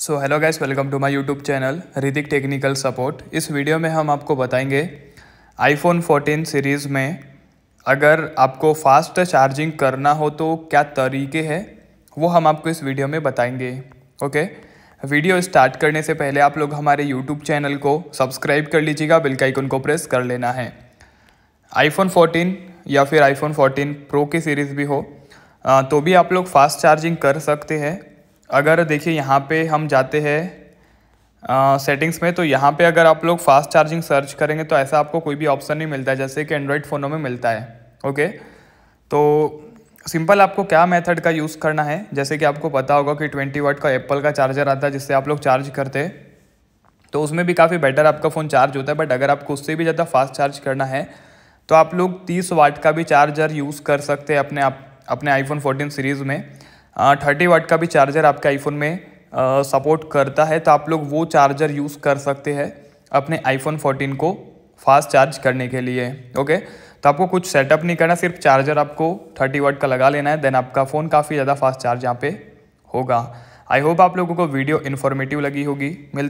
so hello guys welcome to my YouTube channel Ridik technical support इस video में हम आपको बताएंगे आईफोन 14 सीरीज़ में अगर आपको फास्ट चार्जिंग करना हो तो क्या तरीके हैं वो हम आपको इस वीडियो में बताएंगे ओके वीडियो स्टार्ट करने से पहले आप लोग हमारे यूट्यूब चैनल को सब्सक्राइब कर लीजिएगा बिल का को प्रेस कर लेना है आईफोन फोर्टीन या फिर आईफोन फोर्टीन प्रो की सीरीज़ भी हो तो भी आप लोग फास्ट चार्जिंग कर सकते हैं अगर देखिए यहाँ पे हम जाते हैं सेटिंग्स में तो यहाँ पे अगर आप लोग फास्ट चार्जिंग सर्च करेंगे तो ऐसा आपको कोई भी ऑप्शन नहीं मिलता है जैसे कि एंड्रॉयड फ़ोनों में मिलता है ओके तो सिंपल आपको क्या मेथड का यूज़ करना है जैसे कि आपको पता होगा कि ट्वेंटी वाट का एप्पल का चार्जर आता है जिससे आप लोग चार्ज करते तो उसमें भी काफ़ी बेटर आपका फ़ोन चार्ज होता है बट अगर आपको उससे भी ज़्यादा फास्ट चार्ज करना है तो आप लोग तीस वाट का भी चार्जर यूज़ कर सकते हैं अपने आप अपने आईफोन 14 सीरीज़ में थर्टी वाट का भी चार्जर आपके आईफोन में सपोर्ट करता है तो आप लोग वो चार्जर यूज़ कर सकते हैं अपने आईफोन फोर्टीन को फास्ट चार्ज करने के लिए ओके तो आपको कुछ सेटअप नहीं करना सिर्फ चार्जर आपको थर्टी वाट का लगा लेना है देन आपका फ़ोन काफ़ी ज़्यादा फास्ट चार्ज यहाँ पे होगा आई होप आप लोगों को वीडियो इन्फॉर्मेटिव लगी होगी मिलते